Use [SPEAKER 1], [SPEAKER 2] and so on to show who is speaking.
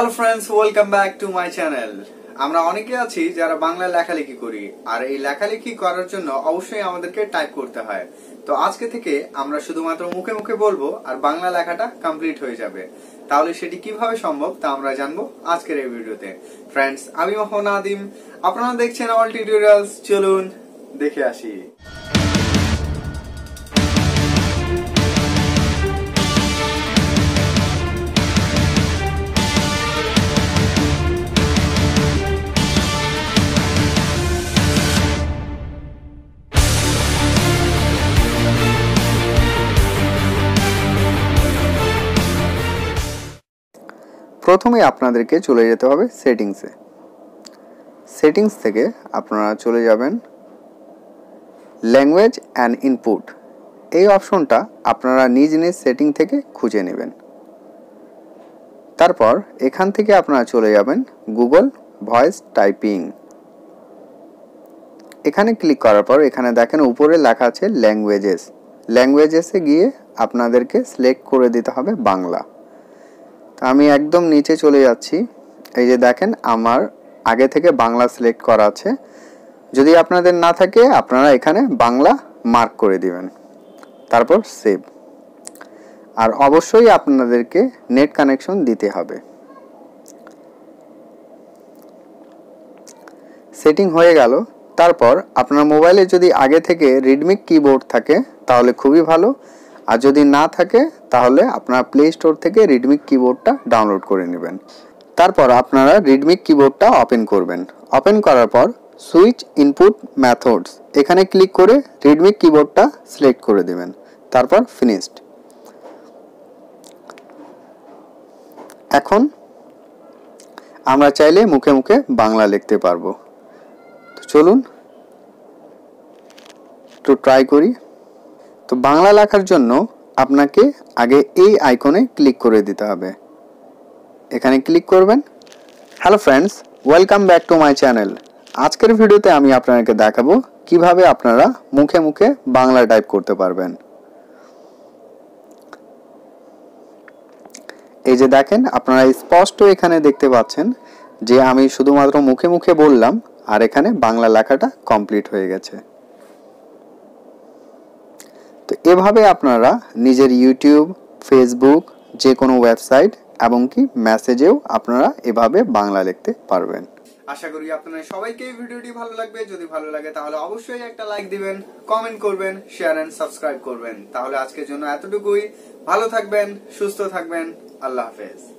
[SPEAKER 1] hello friends welcome back to my channel আমরা অনেকে আছি যারা বাংলা লেখালেখি করি আর এই লেখালেখি করার জন্য অবশ্যই আমাদেরকে টাইপ করতে হয় তো আজকে থেকে আমরা শুধুমাত্র মুখে মুখে বলবো আর বাংলা লেখাটা কমপ্লিট হয়ে যাবে তাহলে সেটি কিভাবে সম্ভব তা আমরা জানবো আজকের এই ভিডিওতে ফ্রেন্ডস আমি মোহন আদিম আপনারা দেখছেন অল টিউটোরিয়ালস চলুন দেখে আসি প্রথমে আপনাদেরকে চলে যেতে হবে সেটিংসে সেটিংস থেকে আপনারা চলে যাবেন ল্যাঙ্গুয়েজ অ্যান্ড ইনপুট এই অপশনটা আপনারা নিজ নিজ সেটিং থেকে খুঁজে নেবেন তারপর এখান থেকে আপনারা চলে যাবেন গুগল ভয়েস টাইপিং এখানে ক্লিক করার পর এখানে দেখেন উপরে লেখা আছে ল্যাঙ্গুয়েজেস ল্যাঙ্গুয়েজেসে গিয়ে আপনাদেরকে সিলেক্ট করে দিতে হবে বাংলা তো আমি একদম নিচে চলে যাচ্ছি এই যে দেখেন আমার আগে থেকে বাংলা সিলেক্ট করা আছে যদি আপনাদের না থাকে আপনারা এখানে বাংলা মার্ক করে দিবেন তারপর সেভ আর অবশ্যই আপনাদেরকে নেট কানেকশন দিতে হবে সেটিং হয়ে গেল তারপর আপনার মোবাইলে যদি আগে থেকে রিডমিক কিবোর্ড থাকে তাহলে খুবই ভালো আর যদি না থাকে তাহলে আপনারা প্লে স্টোর থেকে রিডমিক কিবোর্ডটা ডাউনলোড করে নেবেন তারপর আপনারা রিডমিক কিবোর্ডটা ওপেন করবেন ওপেন করার পর সুইচ ইনপুট ম্যাথডস এখানে ক্লিক করে রিডমিক কিবোর্ডটা সিলেক্ট করে দেবেন তারপর ফিনিশড এখন আমরা চাইলে মুখে মুখে বাংলা লিখতে পারবো তো চলুন একটু ট্রাই করি তো বাংলা লেখার জন্য আপনাকে আগে এই আইকনে ক্লিক করে দিতে হবে এখানে ক্লিক করবেন hello friends welcome back to my channel আজকের ভিডিওতে আমি আপনাদেরকে দেখাবো কিভাবে আপনারা মুখে মুখে বাংলা টাইপ করতে পারবেন এই যে দেখেন আপনারা স্পষ্ট এখানে দেখতে পাচ্ছেন যে আমি শুধুমাত্র মুখে মুখে বললাম আর এখানে বাংলা লেখাটা কমপ্লিট হয়ে গেছে এভাবে আপনারা নিজের ইউটিউব ফেসবুক যে কোনো ওয়েবসাইট এবং কি মেসেজেও আপনারা এভাবে বাংলা লিখতে পারবেন আশা করি আপনারা সবাইকে এই ভিডিওটি ভালো লাগবে যদি ভালো লাগে তাহলে অবশ্যই একটা লাইক দিবেন কমেন্ট করবেন শেয়ার এন্ড সাবস্ক্রাইব করবেন তাহলে আজকের জন্য এতটুকুই ভালো থাকবেন সুস্থ থাকবেন আল্লাহ হাফেজ